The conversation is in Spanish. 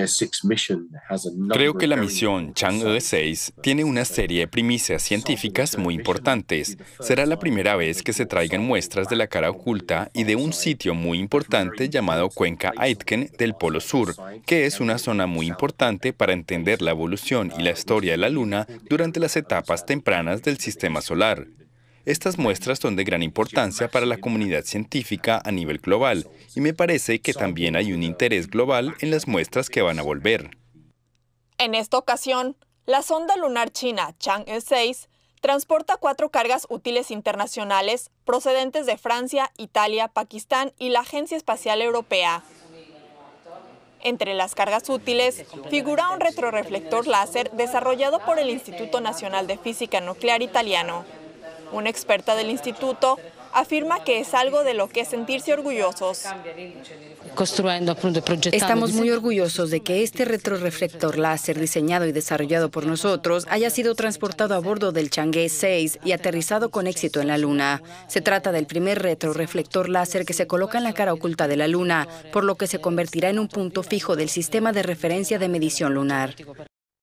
Eh, Creo que la misión Chang'e 6 tiene una serie de primicias científicas muy importantes. Será la primera vez que se traigan muestras de la cara oculta y de un sitio muy importante llamado Cuenca Aitken del Polo Sur, que es una zona muy importante para entender la evolución y la historia de la Luna durante las etapas tempranas del sistema solar. Estas muestras son de gran importancia para la comunidad científica a nivel global y me parece que también hay un interés global en las muestras que van a volver. En esta ocasión, la sonda lunar china Chang'e 6 transporta cuatro cargas útiles internacionales procedentes de Francia, Italia, Pakistán y la Agencia Espacial Europea. Entre las cargas útiles figura un retroreflector láser desarrollado por el Instituto Nacional de Física Nuclear Italiano. Una experta del instituto afirma que es algo de lo que sentirse orgullosos. Estamos muy orgullosos de que este retroreflector láser diseñado y desarrollado por nosotros haya sido transportado a bordo del Chang'e 6 y aterrizado con éxito en la Luna. Se trata del primer retroreflector láser que se coloca en la cara oculta de la Luna, por lo que se convertirá en un punto fijo del sistema de referencia de medición lunar.